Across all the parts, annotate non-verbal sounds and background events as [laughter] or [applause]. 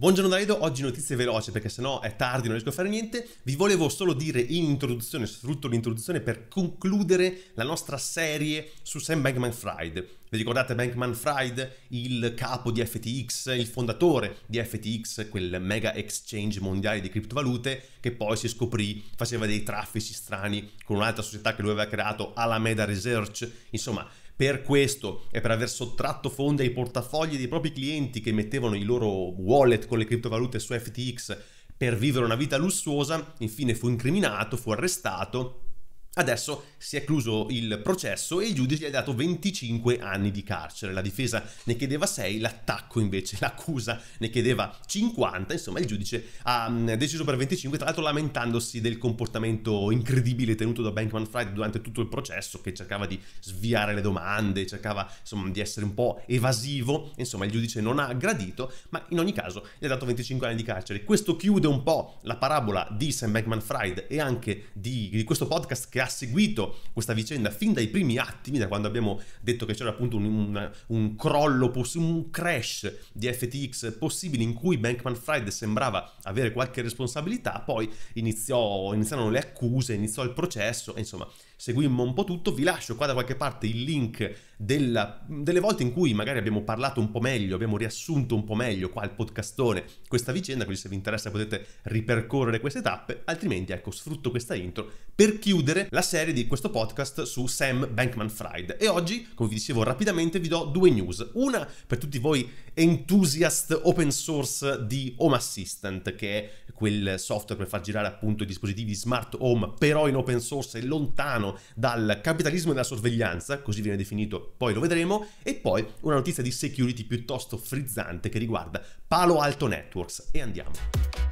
Buongiorno Daido, oggi notizie veloci perché sennò è tardi, non riesco a fare niente. Vi volevo solo dire in introduzione, sfrutto l'introduzione, per concludere la nostra serie su Sam Bankman Fried. Vi ricordate Bankman Fried, il capo di FTX, il fondatore di FTX, quel mega exchange mondiale di criptovalute che poi si scoprì faceva dei traffici strani con un'altra società che lui aveva creato, Alameda Research. Insomma, per questo e per aver sottratto fondi ai portafogli dei propri clienti che mettevano i loro wallet con le criptovalute su FTX per vivere una vita lussuosa, infine fu incriminato, fu arrestato Adesso si è chiuso il processo e il giudice gli ha dato 25 anni di carcere. La difesa ne chiedeva 6, l'attacco invece, [laughs] l'accusa ne chiedeva 50. Insomma, il giudice ha mm, deciso per 25, tra l'altro lamentandosi del comportamento incredibile tenuto da Bankman Fried durante tutto il processo, che cercava di sviare le domande, cercava insomma, di essere un po' evasivo. Insomma, il giudice non ha gradito, ma in ogni caso gli ha dato 25 anni di carcere. Questo chiude un po' la parabola di Sam Bankman Fried e anche di, di questo podcast che ha seguito questa vicenda fin dai primi attimi, da quando abbiamo detto che c'era appunto un, un, un crollo, un crash di FTX possibile in cui Bankman Fried sembrava avere qualche responsabilità, poi iniziò, iniziarono le accuse, iniziò il processo, insomma seguimmo un po' tutto, vi lascio qua da qualche parte il link della, delle volte in cui magari abbiamo parlato un po' meglio, abbiamo riassunto un po' meglio qua al podcastone questa vicenda, quindi se vi interessa potete ripercorrere queste tappe, altrimenti ecco sfrutto questa intro per chiudere la serie di questo podcast su Sam Bankman Fried. E oggi, come vi dicevo rapidamente, vi do due news. Una per tutti voi enthusiast open source di Home Assistant, che è quel software per far girare appunto i dispositivi smart home, però in open source e lontano dal capitalismo e dalla sorveglianza, così viene definito, poi lo vedremo. E poi una notizia di security piuttosto frizzante che riguarda Palo Alto Networks. E andiamo.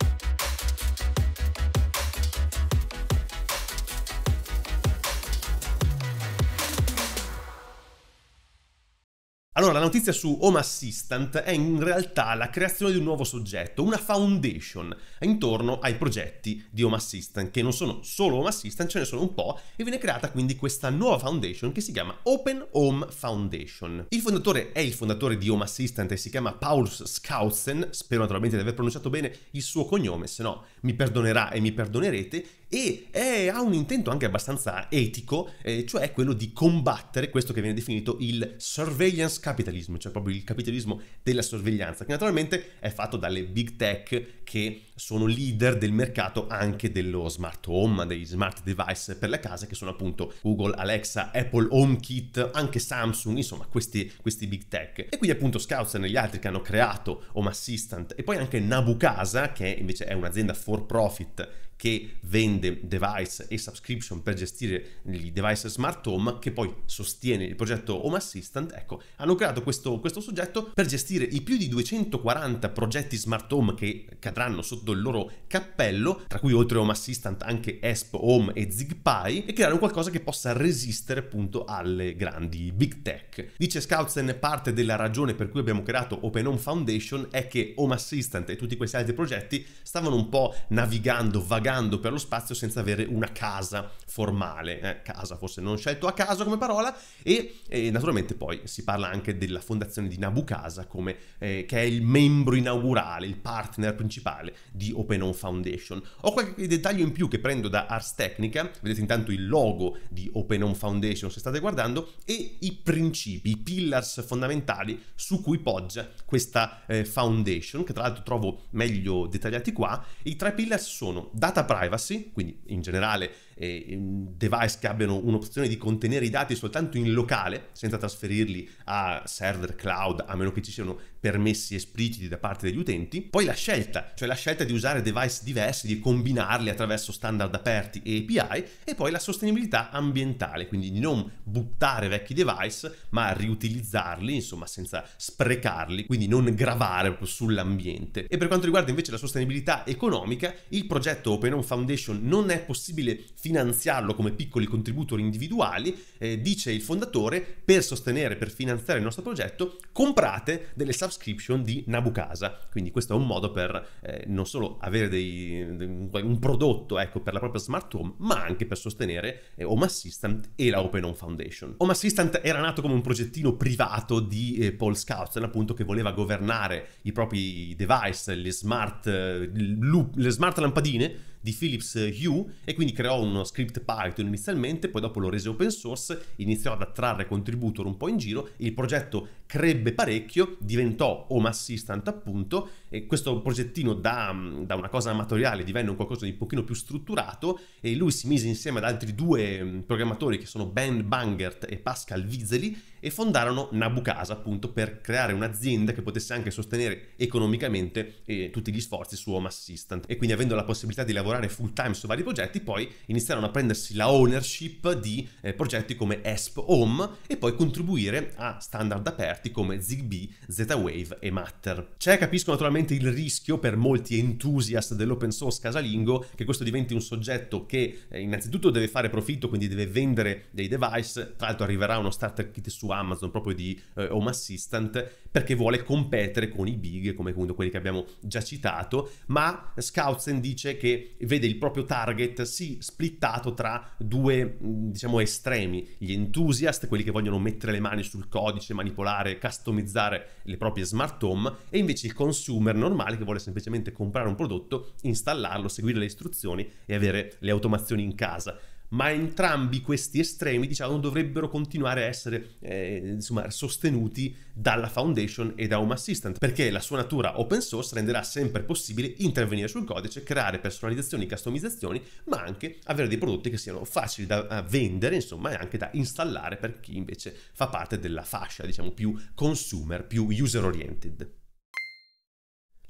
Allora, la notizia su Home Assistant è in realtà la creazione di un nuovo soggetto, una foundation intorno ai progetti di Home Assistant, che non sono solo Home Assistant, ce ne sono un po', e viene creata quindi questa nuova foundation che si chiama Open Home Foundation. Il fondatore è il fondatore di Home Assistant e si chiama Paulus Skousen, spero naturalmente di aver pronunciato bene il suo cognome, se no mi perdonerà e mi perdonerete, e è, eh, ha un intento anche abbastanza etico, eh, cioè quello di combattere questo che viene definito il surveillance capitalismo, cioè proprio il capitalismo della sorveglianza, che naturalmente è fatto dalle big tech che sono leader del mercato anche dello smart home, degli smart device per la casa, che sono appunto Google, Alexa, Apple, HomeKit, anche Samsung, insomma questi, questi big tech. E quindi appunto Scouser e gli altri che hanno creato Home Assistant e poi anche Nabucasa, che invece è un'azienda for profit che vende device e subscription per gestire gli device smart home che poi sostiene il progetto Home Assistant, ecco, hanno creato questo, questo soggetto per gestire i più di 240 progetti smart home che cadranno sotto sotto il loro cappello, tra cui oltre Home Assistant anche ESP, Home e ZigPy, e creare un qualcosa che possa resistere appunto alle grandi big tech. Dice Scoutsen, parte della ragione per cui abbiamo creato Open Home Foundation è che Home Assistant e tutti questi altri progetti stavano un po' navigando, vagando per lo spazio senza avere una casa formale, eh, casa forse non scelto a caso come parola, e eh, naturalmente poi si parla anche della fondazione di Nabucasa come, eh, che è il membro inaugurale, il partner principale di Open Home Foundation. Ho qualche dettaglio in più che prendo da Ars Technica, vedete intanto il logo di Open Home Foundation se state guardando, e i principi, i pillars fondamentali su cui poggia questa eh, foundation, che tra l'altro trovo meglio dettagliati qua. I tre pillars sono data privacy, quindi in generale eh, device che abbiano un'opzione di contenere i dati soltanto in locale, senza trasferirli a server cloud, a meno che ci siano permessi espliciti da parte degli utenti. Poi la scelta, cioè la scelta di usare device diversi, di combinarli attraverso standard aperti e API, e poi la sostenibilità ambientale, quindi di non buttare vecchi device, ma riutilizzarli, insomma, senza sprecarli, quindi non gravare proprio sull'ambiente. E per quanto riguarda invece la sostenibilità economica, il progetto Open Home Foundation non è possibile finanziarlo come piccoli contributori individuali, eh, dice il fondatore, per sostenere, per finanziare il nostro progetto, comprate delle subscription di Nabucasa. Quindi questo è un modo per eh, non solo avere dei, un prodotto ecco, per la propria smart home, ma anche per sostenere eh, Home Assistant e la Open Home Foundation. Home Assistant era nato come un progettino privato di eh, Paul Scouten, appunto, che voleva governare i propri device, le smart, eh, le smart lampadine di Philips Hue e quindi creò uno script Python inizialmente, poi dopo lo rese open source, iniziò ad attrarre contributor un po' in giro, il progetto crebbe parecchio, diventò home assistant appunto, e questo progettino da, mm, da una cosa amatoriale divenne un qualcosa di un pochino più strutturato e lui si mise insieme ad altri due mm, programmatori che sono Ben Bangert e Pascal Vizeli e fondarono Nabucasa appunto per creare un'azienda che potesse anche sostenere economicamente eh, tutti gli sforzi su Home Assistant e quindi avendo la possibilità di lavorare full time su vari progetti poi iniziarono a prendersi la ownership di eh, progetti come ESP Home e poi contribuire a standard aperti offerti come Zigbee, Z-Wave e Matter. Cioè capisco naturalmente il rischio per molti entusiast dell'open source casalingo che questo diventi un soggetto che eh, innanzitutto deve fare profitto, quindi deve vendere dei device, tra l'altro arriverà uno starter kit su Amazon proprio di eh, Home Assistant perché vuole competere con i big come appunto quelli che abbiamo già citato, ma Scoutsen dice che vede il proprio target sì splittato tra due mm, diciamo estremi, gli enthusiast, quelli che vogliono mettere le mani sul codice, manipolare creare customizzare le proprie smart home e invece il consumer normale che vuole semplicemente comprare un prodotto, installarlo, seguire le istruzioni e avere le automazioni in casa ma entrambi questi estremi diciamo, dovrebbero continuare a essere eh, insomma, sostenuti dalla Foundation e da Home Assistant, perché la sua natura open source renderà sempre possibile intervenire sul codice, creare personalizzazioni, customizzazioni, ma anche avere dei prodotti che siano facili da eh, vendere, insomma, e anche da installare per chi invece fa parte della fascia, diciamo, più consumer, più user oriented.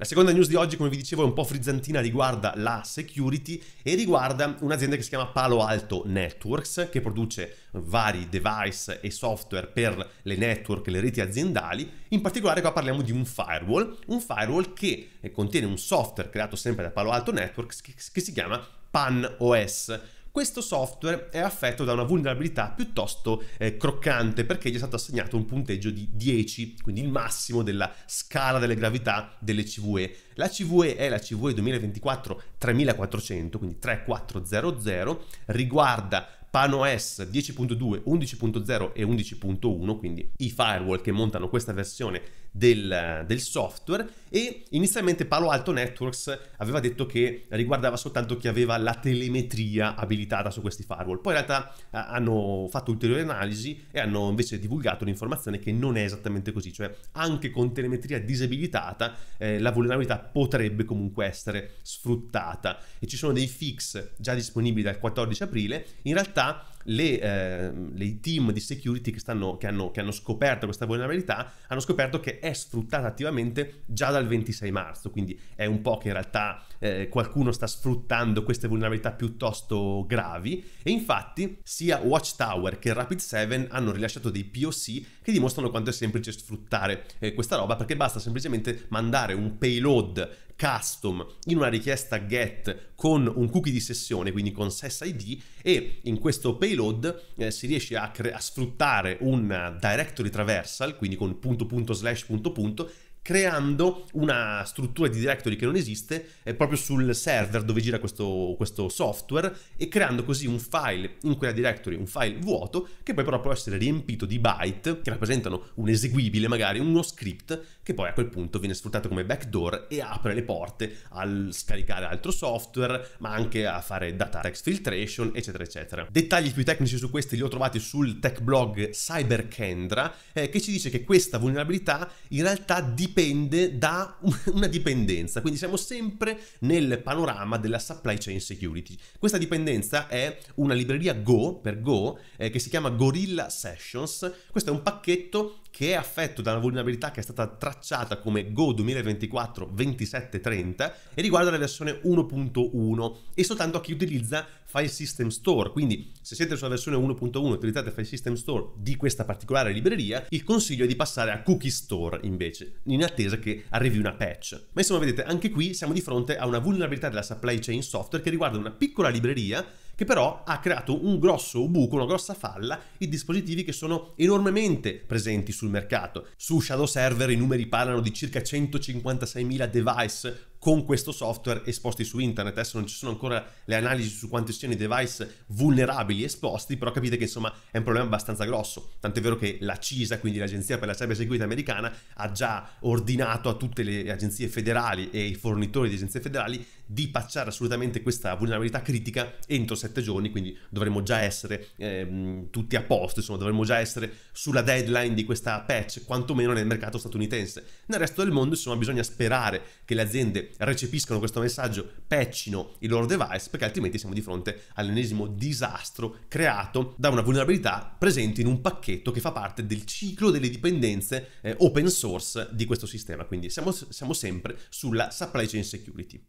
La seconda news di oggi, come vi dicevo, è un po' frizzantina, riguarda la security e riguarda un'azienda che si chiama Palo Alto Networks, che produce vari device e software per le network, le reti aziendali. In particolare qua parliamo di un firewall, un firewall che eh, contiene un software creato sempre da Palo Alto Networks che, si chiama PAN OS questo software è affetto da una vulnerabilità piuttosto eh, croccante perché gli è stato assegnato un punteggio di 10, quindi il massimo della scala delle gravità delle CVE. La CVE è la CVE 2024 3400, quindi 3400, riguarda Pano S 10.2, 11.0 e 11.1, quindi i firewall che montano questa versione del, del, software e inizialmente Palo Alto Networks aveva detto che riguardava soltanto chi aveva la telemetria abilitata su questi firewall. Poi in realtà eh, hanno fatto ulteriori analisi e hanno invece divulgato l'informazione che non è esattamente così, cioè anche con telemetria disabilitata eh, la vulnerabilità potrebbe comunque essere sfruttata e ci sono dei fix già disponibili dal 14 aprile. In realtà realtà le, eh, le team di security che, stanno, che, hanno, che hanno scoperto questa vulnerabilità hanno scoperto che è sfruttata attivamente già dal 26 marzo, quindi è un po' che in realtà eh, qualcuno sta sfruttando queste vulnerabilità piuttosto gravi e infatti sia Watchtower che Rapid7 hanno rilasciato dei POC che dimostrano quanto è semplice sfruttare eh, questa roba perché basta semplicemente mandare un payload custom in una richiesta get con un cookie di sessione, quindi con SessID e in questo payload payload eh, si riesce a, cre- a sfruttare un directory traversal, quindi con punto punto slash punto punto, creando una struttura di directory che non esiste eh, proprio sul server dove gira questo, questo, software e creando così un file in quella directory, un file vuoto che poi però può essere riempito di byte che rappresentano un eseguibile, magari uno script che poi a quel punto viene sfruttato come backdoor e apre le porte al scaricare altro software, ma anche a fare data text filtration, eccetera, eccetera. Dettagli più tecnici su questi li ho trovati sul tech blog CyberKendra, eh, che ci dice che questa vulnerabilità in realtà dipende da [laughs] una dipendenza, quindi siamo sempre nel panorama della supply chain security. Questa dipendenza è una libreria Go, per Go, eh, che si chiama Gorilla Sessions. Questo è un pacchetto che è affetto da una vulnerabilità che è stata trattata tracciata come Go 2024 2730 e riguarda la versione 1.1 e soltanto a chi utilizza File System Store. Quindi se siete sulla versione 1.1 e utilizzate File System Store di questa particolare libreria, il consiglio è di passare a Cookie Store invece, in attesa che arrivi una patch. Ma insomma vedete, anche qui siamo di fronte a una vulnerabilità della supply chain software che riguarda una piccola libreria che però ha creato un grosso buco, una grossa falla in dispositivi che sono enormemente presenti sul mercato. Su Shadow Server i numeri parlano di circa 156.000 device con questo software esposti su internet. Adesso non ci sono ancora le analisi su quanti siano i device vulnerabili esposti, però capite che insomma è un problema abbastanza grosso. Tant'è vero che la CISA, quindi l'Agenzia per la Cybersecurity americana, ha già ordinato a tutte le agenzie federali e i fornitori di agenzie federali di pacciare assolutamente questa vulnerabilità critica entro sette giorni, quindi dovremmo già essere eh, tutti a posto, insomma dovremmo già essere sulla deadline di questa patch, quantomeno nel mercato statunitense. Nel resto del mondo insomma bisogna sperare che le aziende sicuramente recepiscano questo messaggio, patchino i loro device, perché altrimenti siamo di fronte all'ennesimo disastro creato da una vulnerabilità presente in un pacchetto che fa parte del ciclo delle dipendenze eh, open source di questo sistema. Quindi siamo, siamo sempre sulla supply chain security.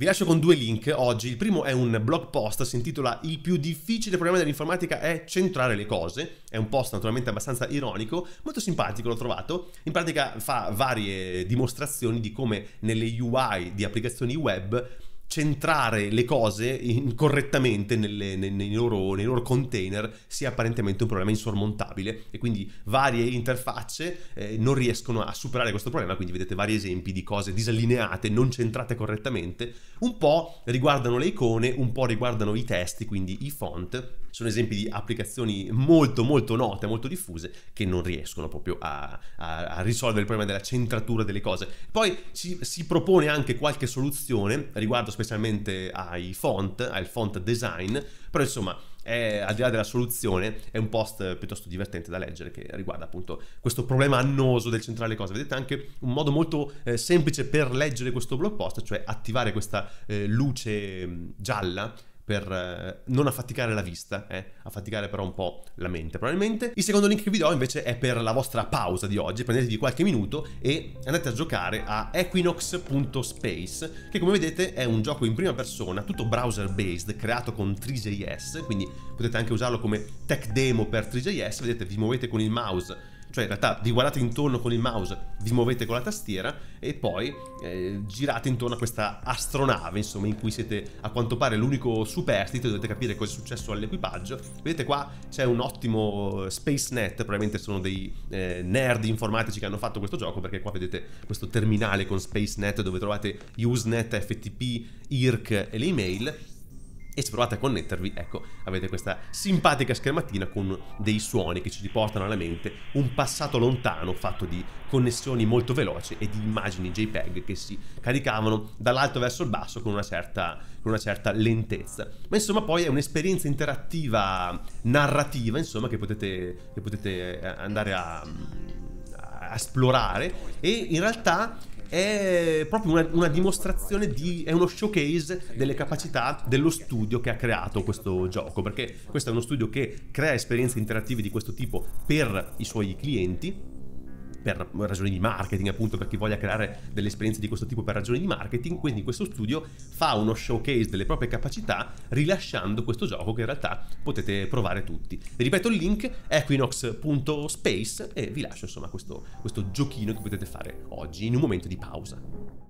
Vi lascio con due link oggi. Il primo è un blog post, si intitola Il più difficile problema dell'informatica è centrare le cose. È un post naturalmente abbastanza ironico, molto simpatico, l'ho trovato. In pratica fa varie dimostrazioni di come nelle UI di applicazioni web centrare le cose correttamente nelle, nei, nei, loro, nei, loro, container sia apparentemente un problema insormontabile e quindi varie interfacce eh, non riescono a superare questo problema, quindi vedete vari esempi di cose disallineate, non centrate correttamente, un po' riguardano le icone, un po' riguardano i testi, quindi i font sono esempi di applicazioni molto molto note, molto diffuse, che non riescono proprio a, a, a risolvere il problema della centratura delle cose. Poi ci, si propone anche qualche soluzione riguardo specialmente ai font, al font design, però insomma... È, al di là della soluzione, è un post piuttosto divertente da leggere che riguarda appunto questo problema annoso del centrale cose. Vedete anche un modo molto eh, semplice per leggere questo blog post, cioè attivare questa eh, luce gialla per eh, non affaticare la vista, eh, affaticare però un po' la mente probabilmente. Il secondo link che vi do invece è per la vostra pausa di oggi, prendetevi qualche minuto e andate a giocare a Equinox.space, che come vedete è un gioco in prima persona, tutto browser based, creato con 3JS, quindi potete anche usarlo come tech demo per 3JS, vedete vi muovete con il mouse cioè in realtà vi guardate intorno con il mouse, vi muovete con la tastiera e poi eh, girate intorno a questa astronave, insomma, in cui siete a quanto pare l'unico superstite, dovete capire cosa è successo all'equipaggio. Vedete qua c'è un ottimo eh, SpaceNet, probabilmente sono dei eh, nerd informatici che hanno fatto questo gioco, perché qua vedete questo terminale con SpaceNet dove trovate Usenet, FTP, IRC e le email e se provate a connettervi, ecco, avete questa simpatica schermatina con dei suoni che ci riportano alla mente un passato lontano fatto di connessioni molto veloci e di immagini JPEG che si caricavano dall'alto verso il basso con una certa, con una certa lentezza. Ma insomma poi è un'esperienza interattiva, narrativa, insomma, che potete, che potete eh, andare a, a esplorare e in realtà è proprio una, una dimostrazione di, è uno showcase delle capacità dello studio che ha creato questo gioco, perché questo è uno studio che crea esperienze interattive di questo tipo per i suoi clienti per ragioni di marketing, appunto, per chi voglia creare delle esperienze di questo tipo per ragioni di marketing. Quindi questo studio fa uno showcase delle proprie capacità rilasciando questo gioco che in realtà potete provare tutti. Vi ripeto il link equinox.space e vi lascio insomma questo, questo giochino che potete fare oggi in un momento di pausa.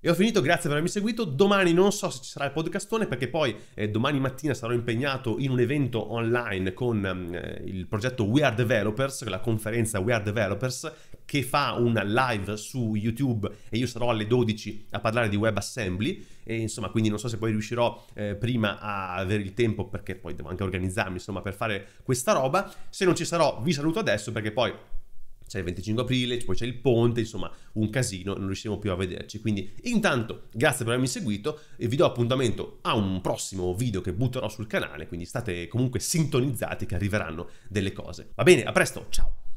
E ho finito, grazie per avermi seguito. Domani non so se ci sarà il podcastone perché poi eh, domani mattina sarò impegnato in un evento online con mm, eh, il progetto We Are Developers, la conferenza We Are Developers che fa una live su YouTube e io sarò alle 12 a parlare di WebAssembly e insomma quindi non so se poi riuscirò eh, prima a avere il tempo perché poi devo anche organizzarmi insomma per fare questa roba. Se non ci sarò vi saluto adesso perché poi c'è il 25 aprile, poi c'è il ponte, insomma un casino, non riusciremo più a vederci. Quindi intanto grazie per avermi seguito e vi do appuntamento a un prossimo video che butterò sul canale, quindi state comunque sintonizzati che arriveranno delle cose. Va bene, a presto, ciao!